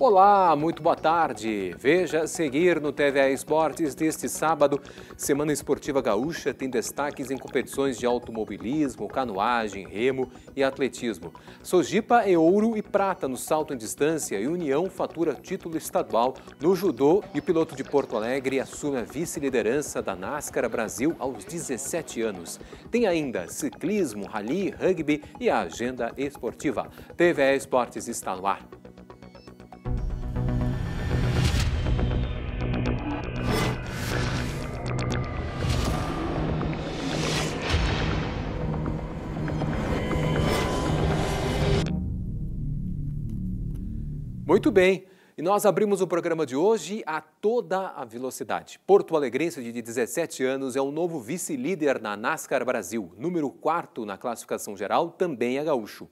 Olá, muito boa tarde. Veja a seguir no TVA Esportes deste sábado. Semana Esportiva Gaúcha tem destaques em competições de automobilismo, canoagem, remo e atletismo. Sojipa é ouro e prata no salto em distância e União fatura título estadual no judô e o piloto de Porto Alegre assume a vice-liderança da NASCAR Brasil aos 17 anos. Tem ainda ciclismo, rally, rugby e a agenda esportiva. TVA Esportes está no ar. Muito bem. E nós abrimos o programa de hoje a toda a velocidade. Porto Alegrense, de 17 anos, é o novo vice-líder na NASCAR Brasil, número 4 na classificação geral, também é gaúcho.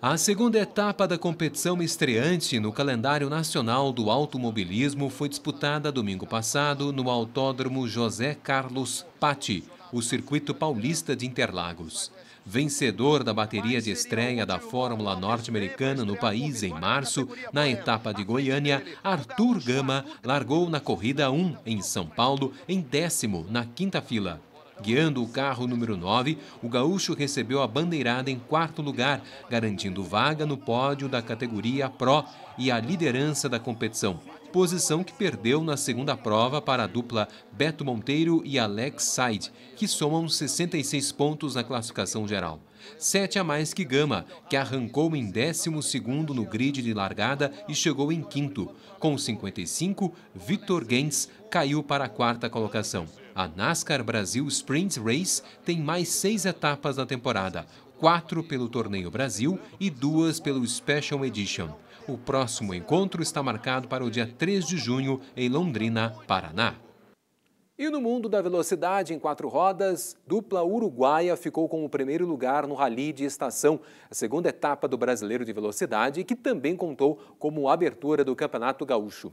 A segunda etapa da competição estreante no calendário nacional do automobilismo foi disputada domingo passado no Autódromo José Carlos Patti, o circuito paulista de Interlagos vencedor da bateria de estreia da Fórmula Norte-Americana no país em março, na etapa de Goiânia, Arthur Gama largou na corrida 1 em São Paulo, em décimo na quinta fila. Guiando o carro número 9, o gaúcho recebeu a bandeirada em quarto lugar, garantindo vaga no pódio da categoria Pro e a liderança da competição posição que perdeu na segunda prova para a dupla Beto Monteiro e Alex Said, que somam 66 pontos na classificação geral. Sete a mais que Gama, que arrancou em 12 no grid de largada e chegou em quinto. Com 55, Victor Gens caiu para a quarta colocação. A NASCAR Brasil Sprint Race tem mais seis etapas na temporada, quatro pelo Torneio Brasil e duas pelo Special Edition. O próximo encontro está marcado para o dia 3 de junho, em Londrina, Paraná. E no mundo da velocidade em quatro rodas, dupla uruguaia ficou com o primeiro lugar no Rally de Estação, a segunda etapa do Brasileiro de Velocidade, que também contou como abertura do Campeonato Gaúcho.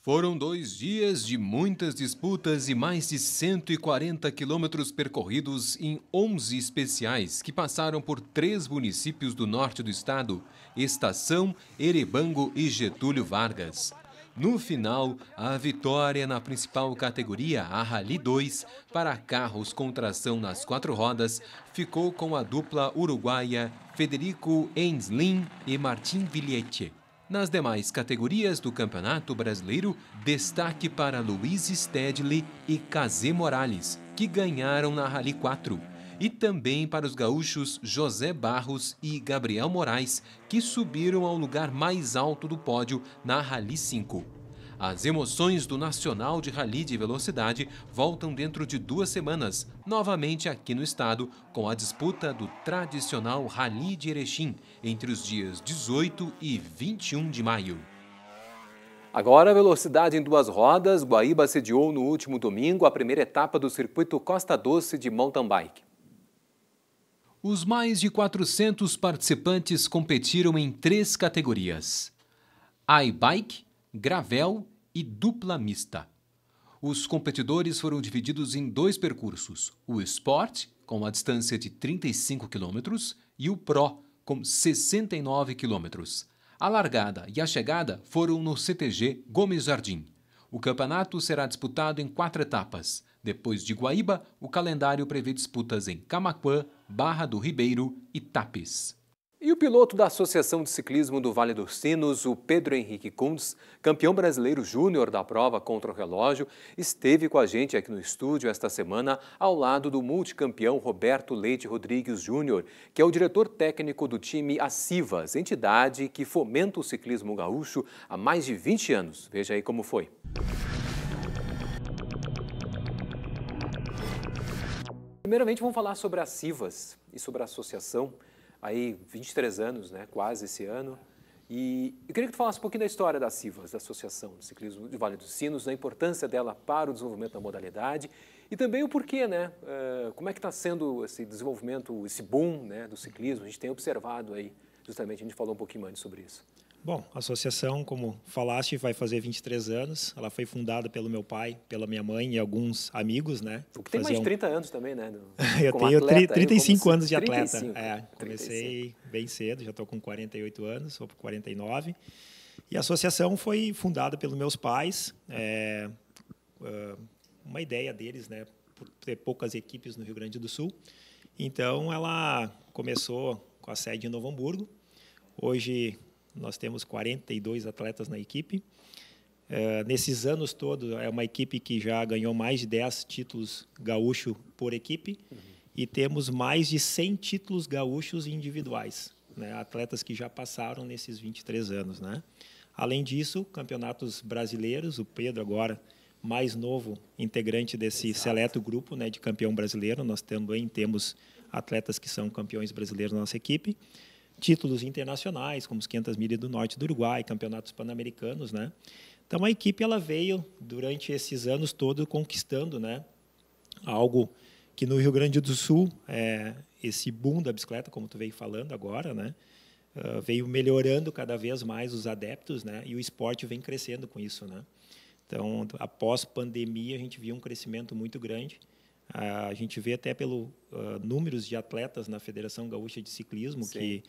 Foram dois dias de muitas disputas e mais de 140 quilômetros percorridos em 11 especiais, que passaram por três municípios do norte do estado Estação, Erebango e Getúlio Vargas. No final, a vitória na principal categoria, a Rally 2, para carros com tração nas quatro rodas, ficou com a dupla uruguaia Federico Enslin e Martin Villette. Nas demais categorias do Campeonato Brasileiro, destaque para Luiz Stedley e Casé Morales, que ganharam na Rally 4 e também para os gaúchos José Barros e Gabriel Moraes, que subiram ao lugar mais alto do pódio na Rally 5. As emoções do Nacional de Rally de Velocidade voltam dentro de duas semanas, novamente aqui no estado, com a disputa do tradicional Rally de Erechim, entre os dias 18 e 21 de maio. Agora, velocidade em duas rodas, Guaíba sediou no último domingo a primeira etapa do circuito Costa Doce de mountain bike. Os mais de 400 participantes competiram em três categorias: i-bike, gravel e dupla mista. Os competidores foram divididos em dois percursos: o Sport, com a distância de 35 km, e o Pro, com 69 km. A largada e a chegada foram no CTG Gomes Jardim. O campeonato será disputado em quatro etapas: depois de Guaíba, o calendário prevê disputas em Camaquã, Barra do Ribeiro e Tapes. E o piloto da Associação de Ciclismo do Vale dos Sinos, o Pedro Henrique Kunz, campeão brasileiro júnior da prova contra o relógio, esteve com a gente aqui no estúdio esta semana ao lado do multicampeão Roberto Leite Rodrigues Júnior, que é o diretor técnico do time Acivas, entidade que fomenta o ciclismo gaúcho há mais de 20 anos. Veja aí como foi. Primeiramente, vamos falar sobre as CIVAS e sobre a associação, aí 23 anos, né, quase esse ano. E eu queria que tu falasse um pouquinho da história das CIVAS, da Associação de Ciclismo de Vale dos Sinos, da importância dela para o desenvolvimento da modalidade e também o porquê, né? Eh, como é que está sendo esse desenvolvimento, esse boom né, do ciclismo? A gente tem observado aí, justamente, a gente falou um pouquinho antes sobre isso. Bom, a associação, como falaste, vai fazer 23 anos. Ela foi fundada pelo meu pai, pela minha mãe e alguns amigos, né? que tem mais de 30 anos também, né? eu tenho atleta, 35 anos de atleta. 35, é, comecei 35. bem cedo, já estou com 48 anos, sou por 49. E a associação foi fundada pelos meus pais. É, ah, uma ideia deles, né? Por ter poucas equipes no Rio Grande do Sul. Então, ela começou com a sede em Novo Hamburgo. Hoje nós temos 42 atletas na equipe. É, nesses anos todos, é uma equipe que já ganhou mais de 10 títulos gaúcho por equipe uhum. e temos mais de 100 títulos gaúchos individuais, né? atletas que já passaram nesses 23 anos. Né? Além disso, campeonatos brasileiros, o Pedro agora mais novo integrante desse Exato. seleto grupo né, de campeão brasileiro, nós também temos atletas que são campeões brasileiros na nossa equipe títulos internacionais, como os 500 milhas do norte do Uruguai, campeonatos pan-americanos, né? Então a equipe ela veio durante esses anos todos conquistando, né? Algo que no Rio Grande do Sul é, esse boom da bicicleta, como tu veio falando agora, né? Uh, veio melhorando cada vez mais os adeptos, né? E o esporte vem crescendo com isso, né? Então, após pandemia, a gente viu um crescimento muito grande. A gente vê até pelo uh, números de atletas na Federação Gaúcha de Ciclismo, Sim. que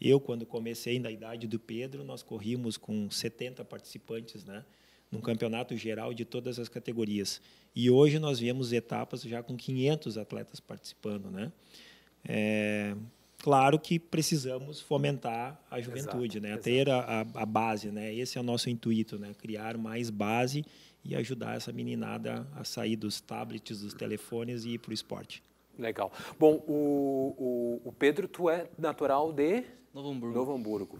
eu, quando comecei na idade do Pedro, nós corrimos com 70 participantes, né? num campeonato geral de todas as categorias. E hoje nós vemos etapas já com 500 atletas participando, né? É, claro que precisamos fomentar a juventude, exato, né? Exato. Ter a, a, base, né? Esse é o nosso intuito, né? Criar mais base e ajudar essa meninada a sair dos tablets, dos telefones e ir para o esporte. Legal. Bom, o, o, o, Pedro, tu é natural de Novo Hamburgo. Novo Hamburgo.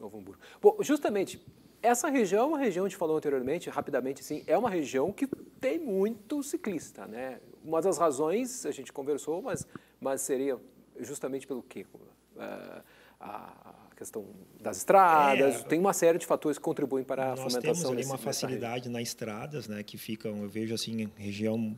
Novo Hamburgo. Bom, justamente essa região, a é uma região, a gente falou anteriormente, rapidamente assim, é uma região que tem muito ciclista, né? Uma das razões, a gente conversou, mas, mas seria justamente pelo quê? Uh, a, questão das estradas, é, tem uma série de fatores que contribuem para a fomentação. Nós temos ali uma facilidade nas estradas, né, que ficam, eu vejo assim, região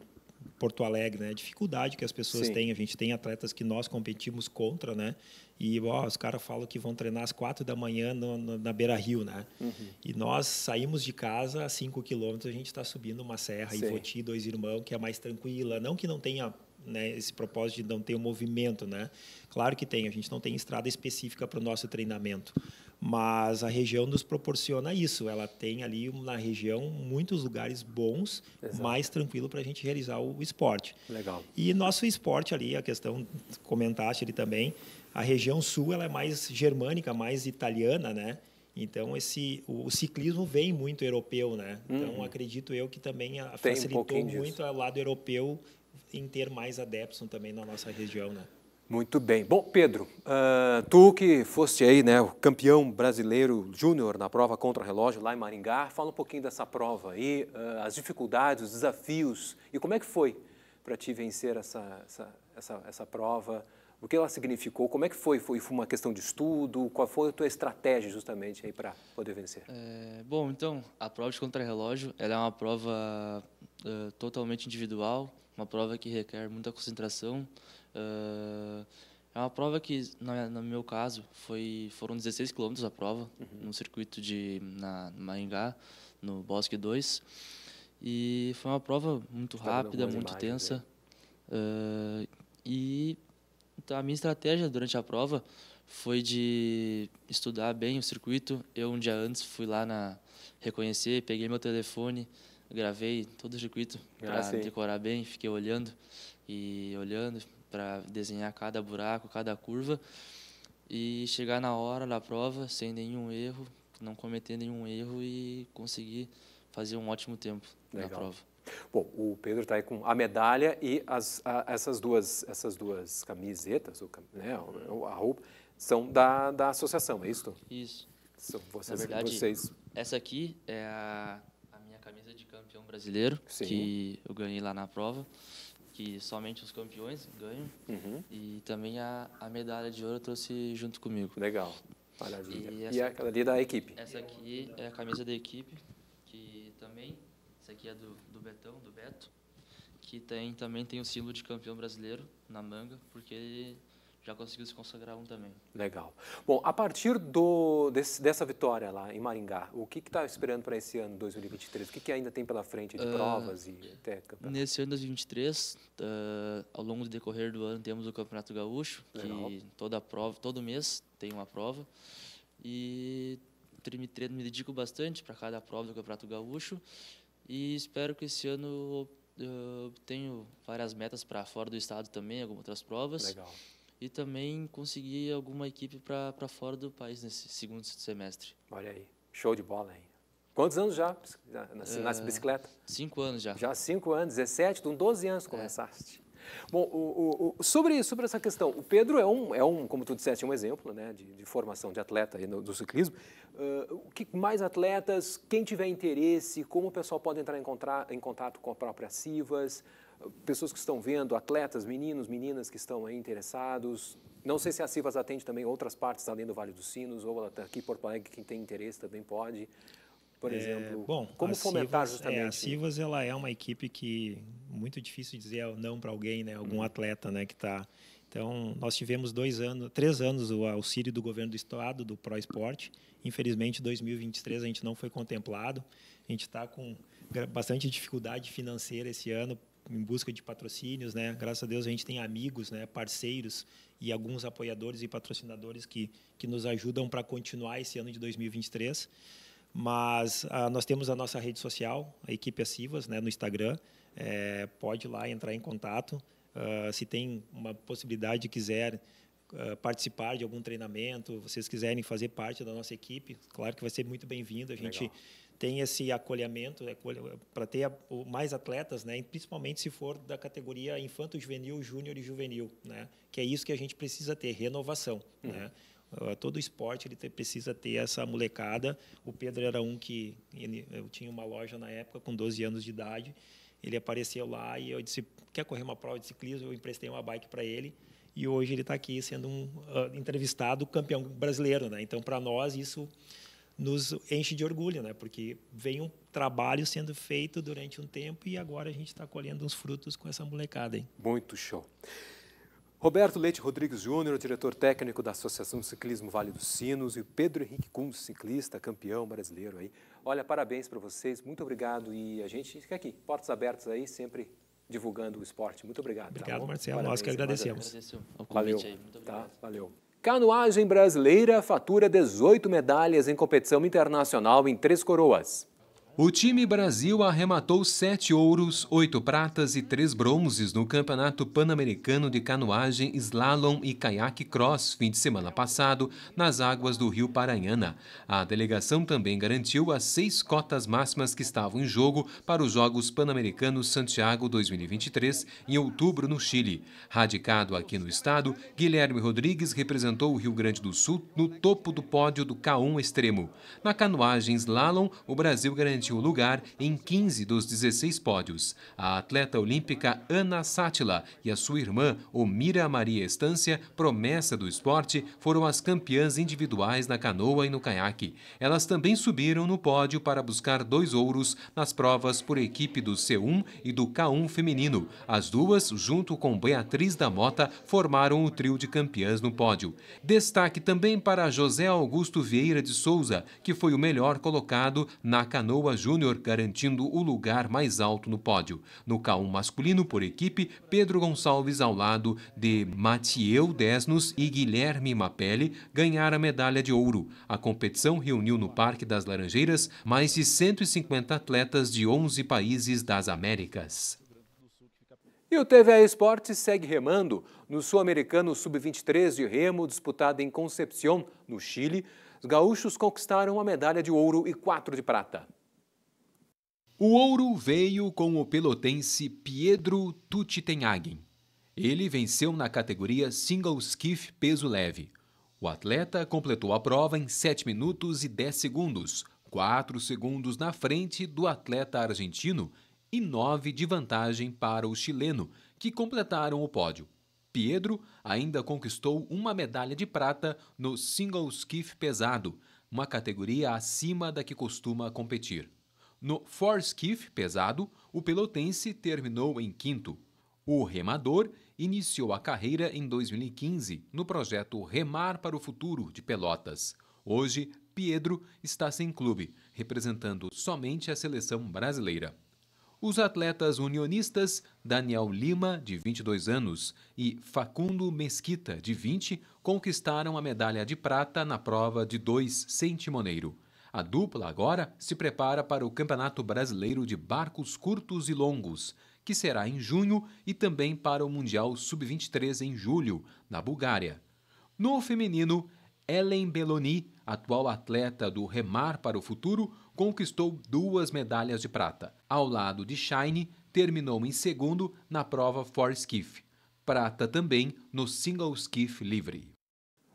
Porto Alegre, né? dificuldade que as pessoas Sim. têm. A gente tem atletas que nós competimos contra, né? E ó, os caras falam que vão treinar às quatro da manhã no, no, na Beira Rio, né? Uhum. E nós saímos de casa a cinco quilômetros, a gente está subindo uma serra, Sim. Ivoti, Dois Irmãos, que é mais tranquila. Não que não tenha né, esse propósito de não ter um movimento, né? Claro que tem, a gente não tem estrada específica para o nosso treinamento, mas a região nos proporciona isso. Ela tem ali na região muitos lugares bons, Exato. mais tranquilo para a gente realizar o esporte. Legal. E nosso esporte ali, a questão comentaste ali também, a região sul ela é mais germânica, mais italiana, né? Então esse o, o, ciclismo vem muito europeu, né? Então uhum. acredito eu que também a, facilitou um muito o lado europeu em ter mais adeptos também na nossa região, né? Muito bem. Bom, Pedro, uh, tu que foste aí, né, o campeão brasileiro júnior na prova contra relógio lá em Maringá, fala um pouquinho dessa prova aí, uh, as dificuldades, os desafios e como é que foi para ti vencer essa, essa, essa, essa prova, o que ela significou, como é que foi? Foi uma questão de estudo? Qual foi a tua estratégia justamente aí para poder vencer? É, bom, então, a prova de contrarrelógio, ela é uma prova uh, totalmente individual, uma prova que requer muita concentração. Uh, é uma prova que, na, no meu caso, foi, foram 16 quilômetros a prova, uhum. no circuito de na, Maringá, no Bosque 2. E foi uma prova muito rápida, muito imagens, tensa. É. Uh, e então, a minha estratégia durante a prova foi de estudar bem o circuito. Eu, um dia antes, fui lá na reconhecer, peguei meu telefone, gravei todo o circuito para ah, decorar bem, fiquei olhando e olhando para desenhar cada buraco, cada curva e chegar na hora da prova sem nenhum erro, não cometer nenhum erro e conseguir fazer um ótimo tempo Legal. na prova. Bom, o Pedro está aí com a medalha e as, a, essas, duas, essas duas camisetas, o, né, a roupa, são da, da associação, é isso? Isso. São vocês, verdade, vocês. Essa aqui é a medalha de campeão brasileiro, Sim. que eu ganhei lá na prova, que somente os campeões ganham. Uhum. E também a, a medalha de ouro eu trouxe junto comigo. Legal, maravilha. E, essa, é e é da equipe? Essa aqui é a camisa da equipe, que também, essa aqui é do, do Betão, do Beto, que tem, também tem o símbolo de campeão brasileiro na manga, porque ele já conseguiu se consagrar um também. Legal. Bom, a partir do, desse, dessa vitória lá em Maringá, o que está esperando para esse ano 2023? O que, que, ainda tem pela frente de ah, provas e até campeonato? Nesse ano 2023, uh, ah, ao longo do decorrer do ano, temos o Campeonato Gaúcho, Legal. que toda prova, todo mês tem uma prova. E treino, me dedico bastante para cada prova do Campeonato Gaúcho. E espero que esse ano ah, eu tenho várias metas para fora do estado também, algumas outras provas. Legal e também conseguir alguma equipe para fora do país nesse segundo semestre. Olha aí, show de bola aí. Quantos anos já nasce, nasce é, bicicleta? Cinco anos já. Já cinco anos, 17, então 12 anos começaste. É. Bom, o, o, sobre, sobre essa questão, o Pedro é um, é um como tu disseste, é um exemplo né, de, de formação de atleta no, do ciclismo. Uh, o que mais atletas, quem tiver interesse, como o pessoal pode entrar em, contra, em contato com a própria Sivas, pessoas que estão vendo, atletas, meninos, meninas que estão aí interessados. Não sei se a Sivas atende também outras partes além do Vale dos Sinos, ou tá aqui em Porto Alegre, quem tem interesse também pode. Por é, exemplo, bom, como fomentar Civas, justamente? É, a Sivas ela é uma equipe que muito difícil dizer é não para alguém, né? algum hum. atleta né, que está então, nós tivemos dois anos, três anos o auxílio do governo do estado do Pro Esporte. Infelizmente, 2023 a gente não foi contemplado. A gente está com bastante dificuldade financeira esse ano em busca de patrocínios, né? Graças a Deus a gente tem amigos, né, parceiros e alguns apoiadores e patrocinadores que que nos ajudam para continuar esse ano de 2023. Mas ah, nós temos a nossa rede social, a equipe Assivas, né, no Instagram. É, pode ir lá entrar em contato. Uh, se tem uma possibilidade, quiser ah, participar de algum treinamento, vocês quiserem fazer parte da nossa equipe, claro que vai ser muito bem-vindo. A gente Legal tem esse acolhimento é para ter mais atletas, né? principalmente se for da categoria infanto juvenil, júnior e juvenil, né? que é isso que a gente precisa ter, renovação. Uhum. Né? Eh, todo esporte ele precisa ter essa molecada. O Pedro era um que eu tinha uma loja na época com 12 anos de idade. Ele apareceu lá e eu disse quer correr uma prova de ciclismo. Eu emprestei uma bike para ele e hoje ele está aqui sendo um uh, entrevistado campeão brasileiro, né? Então para nós isso nos enche de orgulho, né? Porque vem um trabalho sendo feito durante um tempo e agora a gente está colhendo uns frutos com essa molecada, hein? Muito show. Roberto Leite Rodrigues Júnior, diretor técnico da Associação de Ciclismo Vale dos Sinos, e Pedro Henrique Cunz, ciclista, campeão brasileiro aí. Olha, parabéns para vocês, muito obrigado e a gente fica aqui, portas abertas aí, sempre divulgando o esporte. Muito obrigado. Tá obrigado, tá Marcelo, parabéns, nós que agradecemos. Agradeço convite valeu, aí, muito tá, obrigado. Tá, valeu. Canoagem brasileira fatura 18 medalhas em competição internacional em Três Coroas. O time Brasil arrematou sete ouros, oito pratas e três bronzes no Campeonato Pan-Americano de Canoagem, Slalom e Caiaque Cross, fim de semana passado, nas águas do Rio Paranhana. A delegação também garantiu as seis cotas máximas que estavam em jogo para os Jogos Pan-Americanos Santiago 2023, em outubro, no Chile. Radicado aqui no estado, Guilherme Rodrigues representou o Rio Grande do Sul no topo do pódio do K1 extremo. Na canoagem Slalom, o Brasil garantiu garantiu lugar em 15 dos 16 pódios. A atleta olímpica Ana Sátila e a sua irmã Omira Maria Estância, promessa do esporte, foram as campeãs individuais na canoa e no caiaque. Elas também subiram no pódio para buscar dois ouros nas provas por equipe do C1 e do K1 feminino. As duas, junto com Beatriz da Mota, formaram o trio de campeãs no pódio. Destaque também para José Augusto Vieira de Souza, que foi o melhor colocado na canoa Silva Júnior garantindo o lugar mais alto no pódio. No K1 masculino por equipe, Pedro Gonçalves ao lado de Mathieu Desnos e Guilherme Mapelli ganharam a medalha de ouro. A competição reuniu no Parque das Laranjeiras mais de 150 atletas de 11 países das Américas. E o TVA Esporte segue remando. No Sul-Americano Sub-23 de remo, disputado em Concepción, no Chile, os gaúchos conquistaram a medalha de ouro e quatro de prata. O ouro veio com o pelotense Pedro Tutitenhagen. Ele venceu na categoria Single Skiff peso leve. O atleta completou a prova em 7 minutos e 10 segundos, 4 segundos na frente do atleta argentino e 9 de vantagem para o chileno, que completaram o pódio. Pedro ainda conquistou uma medalha de prata no Single Skiff pesado, uma categoria acima da que costuma competir. No Forskiff pesado, o pelotense terminou em quinto. O remador iniciou a carreira em 2015 no projeto Remar para o Futuro de Pelotas. Hoje, Pedro está sem clube, representando somente a seleção brasileira. Os atletas unionistas Daniel Lima, de 22 anos, e Facundo Mesquita, de 20, conquistaram a medalha de prata na prova de dois sem timoneiro. A dupla agora se prepara para o Campeonato Brasileiro de Barcos Curtos e Longos, que será em junho, e também para o Mundial Sub-23 em julho, na Bulgária. No feminino, Ellen Belloni, atual atleta do Remar para o Futuro, conquistou duas medalhas de prata. Ao lado de Shine, terminou em segundo na prova for skiff. Prata também no single skiff livre.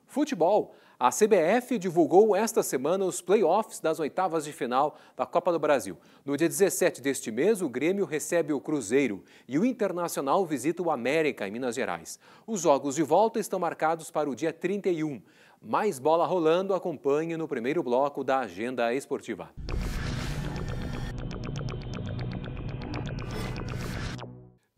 Futebol. A CBF divulgou esta semana os playoffs das oitavas de final da Copa do Brasil. No dia 17 deste mês, o Grêmio recebe o Cruzeiro e o Internacional visita o América, em Minas Gerais. Os jogos de volta estão marcados para o dia 31. Mais bola rolando, acompanhe no primeiro bloco da Agenda Esportiva.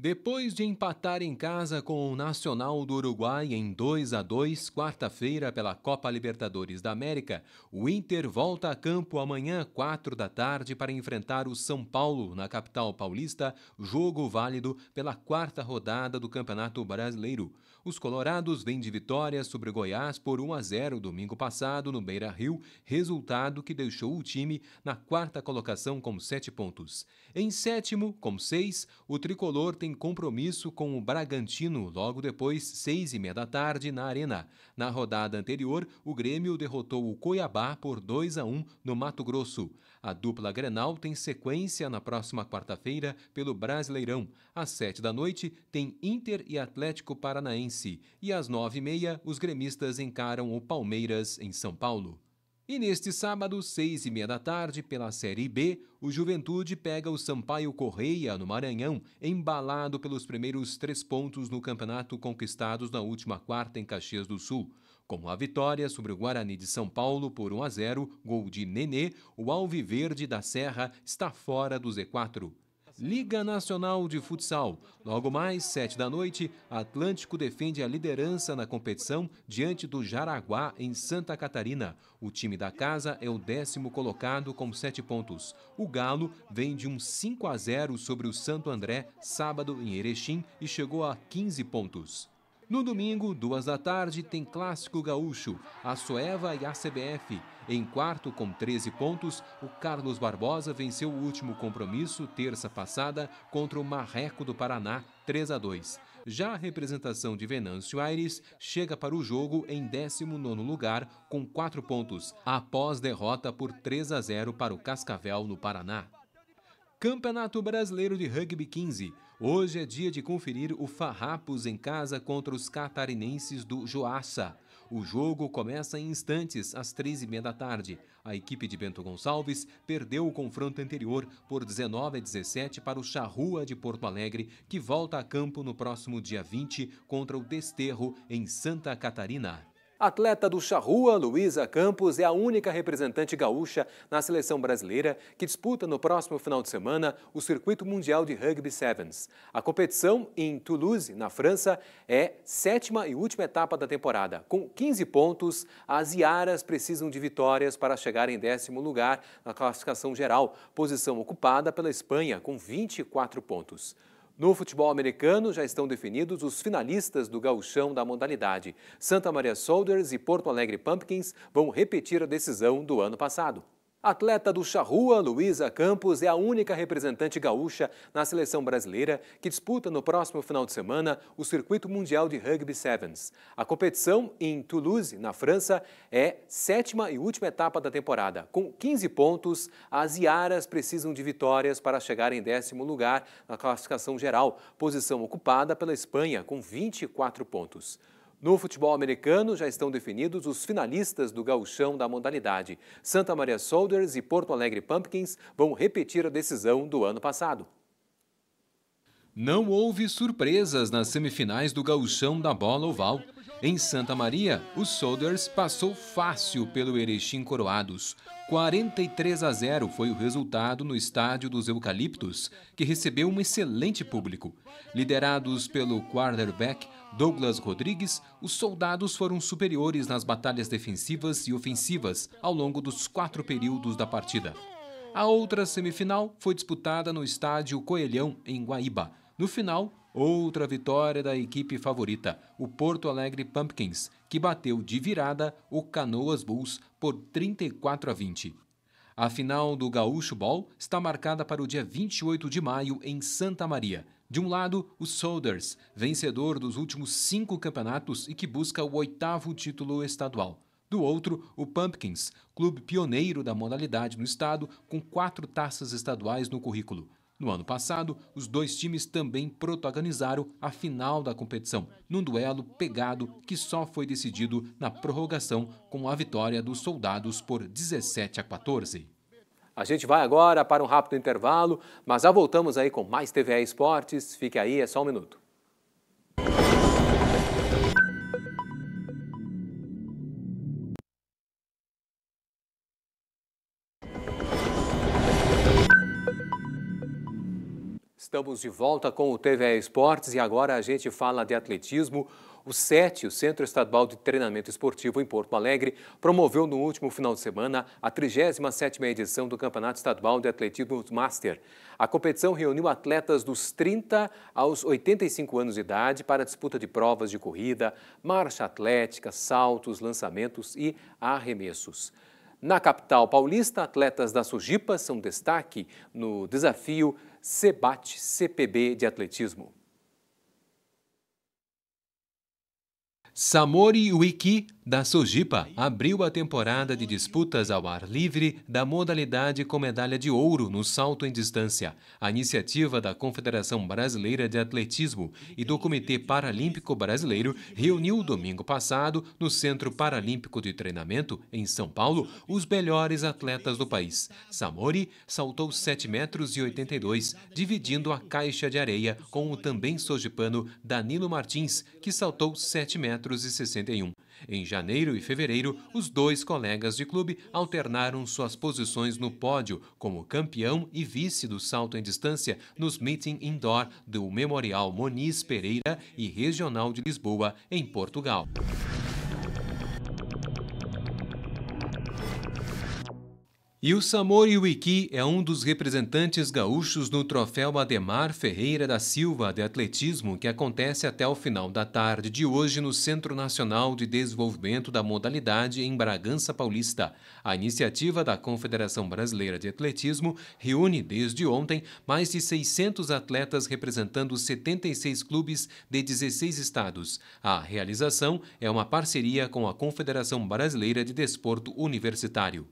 Depois de empatar em casa com o Nacional do Uruguai em 2 a 2 quarta-feira pela Copa Libertadores da América, o Inter volta a campo amanhã, 4 da tarde, para enfrentar o São Paulo na capital paulista, jogo válido pela quarta rodada do Campeonato Brasileiro. Os colorados vêm de vitória sobre Goiás por 1 a 0 domingo passado no Beira-Rio, resultado que deixou o time na quarta colocação com sete pontos. Em sétimo, com seis, o tricolor tem compromisso com o Bragantino logo depois, seis e meia da tarde, na Arena. Na rodada anterior, o Grêmio derrotou o Cuiabá por 2 a 1 no Mato Grosso. A dupla Grenal tem sequência na próxima quarta-feira pelo Brasileirão. Às sete da noite tem Inter e Atlético Paranaense. E às nove e meia, os gremistas encaram o Palmeiras em São Paulo. E neste sábado, seis e meia da tarde, pela Série B, o Juventude pega o Sampaio Correia, no Maranhão, embalado pelos primeiros três pontos no campeonato conquistados na última quarta em Caxias do Sul. Como a vitória sobre o Guarani de São Paulo por 1 a 0, gol de Nenê, o Alviverde da Serra está fora do Z4. Liga Nacional de Futsal. Logo mais, sete da noite, Atlântico defende a liderança na competição diante do Jaraguá, em Santa Catarina. O time da casa é o décimo colocado com sete pontos. O Galo vem de um 5 a 0 sobre o Santo André, sábado em Erechim, e chegou a 15 pontos. No domingo, duas da tarde, tem Clássico Gaúcho, a Soeva e a CBF. Em quarto, com 13 pontos, o Carlos Barbosa venceu o último compromisso, terça passada, contra o Marreco do Paraná, 3 a 2. Já a representação de Venâncio Aires chega para o jogo em 19 lugar, com 4 pontos, após derrota por 3 a 0 para o Cascavel no Paraná. Campeonato Brasileiro de Rugby 15. Hoje é dia de conferir o Farrapos em casa contra os catarinenses do Joaça. O jogo começa em instantes, às 13h30 da tarde. A equipe de Bento Gonçalves perdeu o confronto anterior por 19 a 17 para o Charrua de Porto Alegre, que volta a campo no próximo dia 20 contra o Desterro em Santa Catarina. Atleta do Charrua, Luísa Campos é a única representante gaúcha na seleção brasileira que disputa no próximo final de semana o Circuito Mundial de Rugby Sevens. A competição em Toulouse, na França, é sétima e última etapa da temporada. Com 15 pontos, as Iaras precisam de vitórias para chegar em décimo lugar na classificação geral, posição ocupada pela Espanha com 24 pontos. No futebol americano, já estão definidos os finalistas do gauchão da modalidade. Santa Maria Soldiers e Porto Alegre Pumpkins vão repetir a decisão do ano passado. Atleta do Charrua, Luísa Campos é a única representante gaúcha na seleção brasileira que disputa no próximo final de semana o Circuito Mundial de Rugby Sevens. A competição em Toulouse, na França, é sétima e última etapa da temporada. Com 15 pontos, as Iaras precisam de vitórias para chegar em décimo lugar na classificação geral, posição ocupada pela Espanha, com 24 pontos. No futebol americano já estão definidos os finalistas do gauchão da modalidade. Santa Maria Soldiers e Porto Alegre Pumpkins vão repetir a decisão do ano passado. Não houve surpresas nas semifinais do gauchão da bola oval. Em Santa Maria, o Soldiers passou fácil pelo Erechim Coroados. 43 a 0 foi o resultado no estádio dos Eucaliptos, que recebeu um excelente público. Liderados pelo quarterback Douglas Rodrigues, os soldados foram superiores nas batalhas defensivas e ofensivas ao longo dos quatro períodos da partida. A outra semifinal foi disputada no estádio Coelhão, em Guaíba. No final, outra vitória da equipe favorita, o Porto Alegre Pumpkins, que bateu de virada o Canoas Bulls por 34 a 20. A final do Gaúcho Ball está marcada para o dia 28 de maio em Santa Maria. De um lado, o Soldiers, vencedor dos últimos cinco campeonatos e que busca o oitavo título estadual. Do outro, o Pumpkins, clube pioneiro da modalidade no estado, com quatro taças estaduais no currículo. No ano passado, os dois times também protagonizaram a final da competição, num duelo pegado que só foi decidido na prorrogação com a vitória dos soldados por 17 a 14. A gente vai agora para um rápido intervalo, mas já voltamos aí com mais TVA Esportes. Fique aí, é só um minuto. Estamos de volta com o TVA Esportes e agora a gente fala de atletismo. O CET, o Centro Estadual de Treinamento Esportivo em Porto Alegre, promoveu no último final de semana a 37ª edição do Campeonato Estadual de Atletismo Master. A competição reuniu atletas dos 30 aos 85 anos de idade para disputa de provas de corrida, marcha atlética, saltos, lançamentos e arremessos. Na capital paulista, atletas da Sugipa são destaque no desafio Sebate CPB de atletismo. Samori Wiki da Sojipa abriu a temporada de disputas ao ar livre da modalidade com medalha de ouro no salto em distância. A iniciativa da Confederação Brasileira de Atletismo e do Comitê Paralímpico Brasileiro reuniu domingo passado, no Centro Paralímpico de Treinamento, em São Paulo, os melhores atletas do país. Samori saltou 7 metros e 82, dividindo a caixa de areia com o também sojipano Danilo Martins, que saltou 7 metros e 61. Em janeiro e fevereiro, os dois colegas de clube alternaram suas posições no pódio como campeão e vice do salto em distância nos meeting indoor do Memorial Moniz Pereira e Regional de Lisboa, em Portugal. E o Samori Wiki é um dos representantes gaúchos no troféu Ademar Ferreira da Silva de atletismo que acontece até o final da tarde de hoje no Centro Nacional de Desenvolvimento da Modalidade em Bragança Paulista. A iniciativa da Confederação Brasileira de Atletismo reúne desde ontem mais de 600 atletas representando 76 clubes de 16 estados. A realização é uma parceria com a Confederação Brasileira de Desporto Universitário.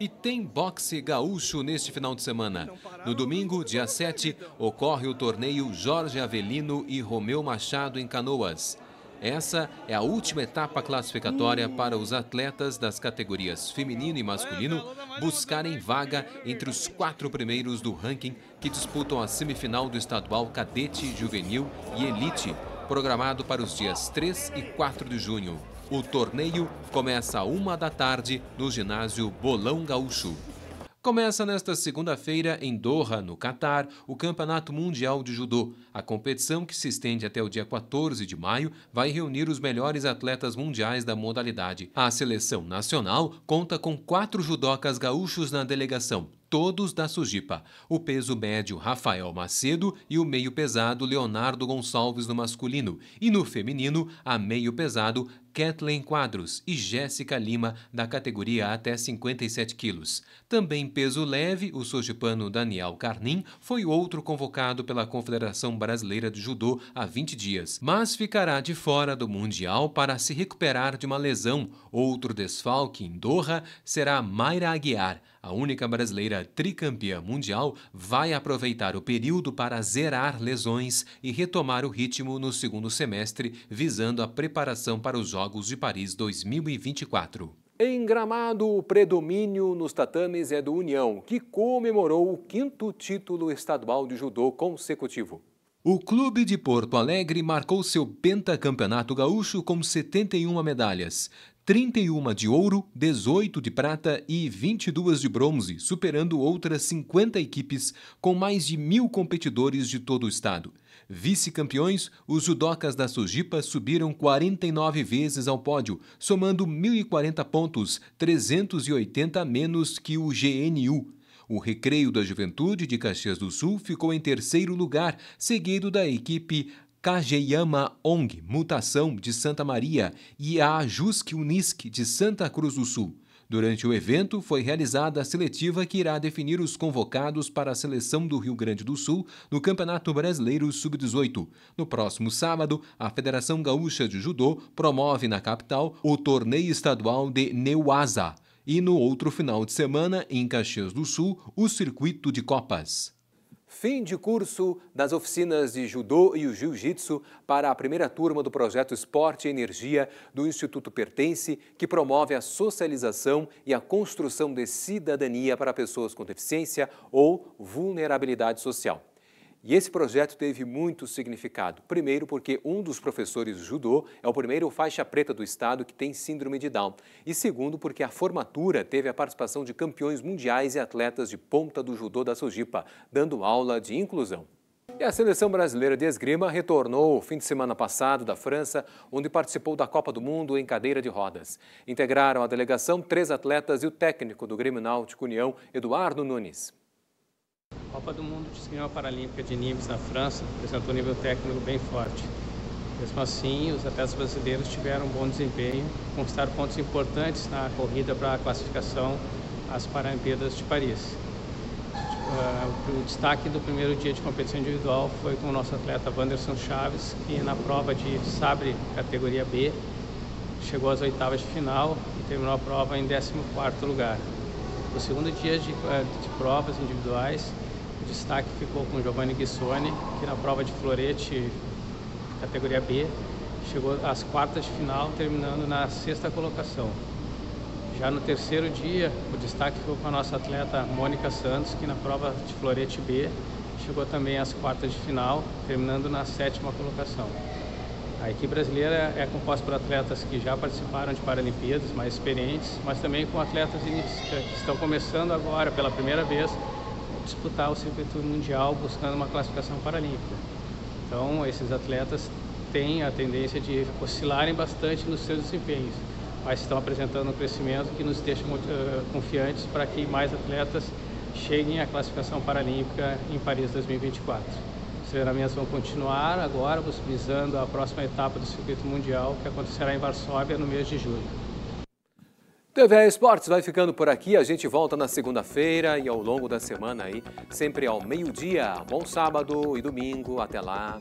E tem boxe gaúcho neste final de semana. No domingo, dia 7, ocorre o torneio Jorge Avelino e Romeu Machado em Canoas. Essa é a última etapa classificatória para os atletas das categorias feminino e masculino buscarem vaga entre os quatro primeiros do ranking que disputam a semifinal do estadual cadete, juvenil e elite, programado para os dias 3 e 4 de junho. O torneio começa a uma da tarde no ginásio Bolão Gaúcho. Começa nesta segunda-feira em Doha, no Catar, o Campeonato Mundial de Judô. A competição, que se estende até o dia 14 de maio, vai reunir os melhores atletas mundiais da modalidade. A seleção nacional conta com quatro judocas gaúchos na delegação todos da Sujipa. O peso médio Rafael Macedo e o meio pesado Leonardo Gonçalves no masculino. E no feminino, a meio pesado Kathleen Quadros e Jéssica Lima, da categoria até 57 quilos. Também peso leve, o sojipano Daniel Carnim foi outro convocado pela Confederação Brasileira de Judô há 20 dias, mas ficará de fora do Mundial para se recuperar de uma lesão. Outro desfalque em Doha será Mayra Aguiar, a única brasileira tricampeã mundial vai aproveitar o período para zerar lesões e retomar o ritmo no segundo semestre, visando a preparação para os Jogos de Paris 2024. Em Gramado, o predomínio nos tatames é do União, que comemorou o quinto título estadual de judô consecutivo. O clube de Porto Alegre marcou seu pentacampeonato gaúcho com 71 medalhas. 31 de ouro, 18 de prata e 22 de bronze, superando outras 50 equipes com mais de mil competidores de todo o estado. Vice-campeões, os judocas da Sujipa subiram 49 vezes ao pódio, somando 1.040 pontos, 380 menos que o GNU, o Recreio da Juventude de Caxias do Sul ficou em terceiro lugar, seguido da equipe Kageyama Ong, Mutação, de Santa Maria, e a Ajusk Unisk, de Santa Cruz do Sul. Durante o evento, foi realizada a seletiva que irá definir os convocados para a seleção do Rio Grande do Sul no Campeonato Brasileiro Sub-18. No próximo sábado, a Federação Gaúcha de Judô promove na capital o torneio estadual de Neuasa e no outro final de semana, em Caxias do Sul, o Circuito de Copas. Fim de curso das oficinas de judô e o jiu-jitsu para a primeira turma do projeto Esporte e Energia do Instituto Pertence, que promove a socialização e a construção de cidadania para pessoas com deficiência ou vulnerabilidade social. E esse projeto teve muito significado. Primeiro, porque um dos professores judô é o primeiro faixa preta do estado que tem síndrome de Down. E segundo, porque a formatura teve a participação de campeões mundiais e atletas de ponta do judô da Sujipa, dando aula de inclusão. E a seleção brasileira de esgrima retornou o fim de semana passado da França, onde participou da Copa do Mundo em cadeira de rodas. Integraram a delegação três atletas e o técnico do Grêmio Náutico União, Eduardo Nunes. A Copa do Mundo de Esgrima é Paralímpica de Nimes na França apresentou um nível técnico bem forte. Mesmo assim, os atletas brasileiros tiveram um bom desempenho, conquistaram pontos importantes na corrida para a classificação às Paralimpíadas de Paris. Ah, o destaque do primeiro dia de competição individual foi com o nosso atleta Wanderson Chaves, que na prova de sabre categoria B chegou às oitavas de final e terminou a prova em 14º lugar. No segundo dia de, eh, de provas individuais, o destaque ficou com Giovanni Ghissone, que na prova de florete, categoria B, chegou às quartas de final, terminando na sexta colocação. Já no terceiro dia, o destaque ficou com a nossa atleta Mônica Santos, que na prova de florete B chegou também às quartas de final, terminando na sétima colocação. A equipe brasileira é composta por atletas que já participaram de Paralimpíadas, mais experientes, mas também com atletas que estão começando agora, pela primeira vez, a disputar o circuito mundial buscando uma classificação paralímpica. Então, esses atletas têm a tendência de oscilarem bastante nos seus desempenhos, mas estão apresentando um crescimento que nos deixa muito, uh, confiantes para que mais atletas cheguem à classificação paralímpica em Paris 2024 treinamentos vão continuar agora, visando a próxima etapa do circuito mundial, que acontecerá em Varsóvia no mês de julho. TV Esportes vai ficando por aqui. A gente volta na segunda-feira e ao longo da semana aí, sempre ao meio-dia. Bom sábado e domingo. Até lá.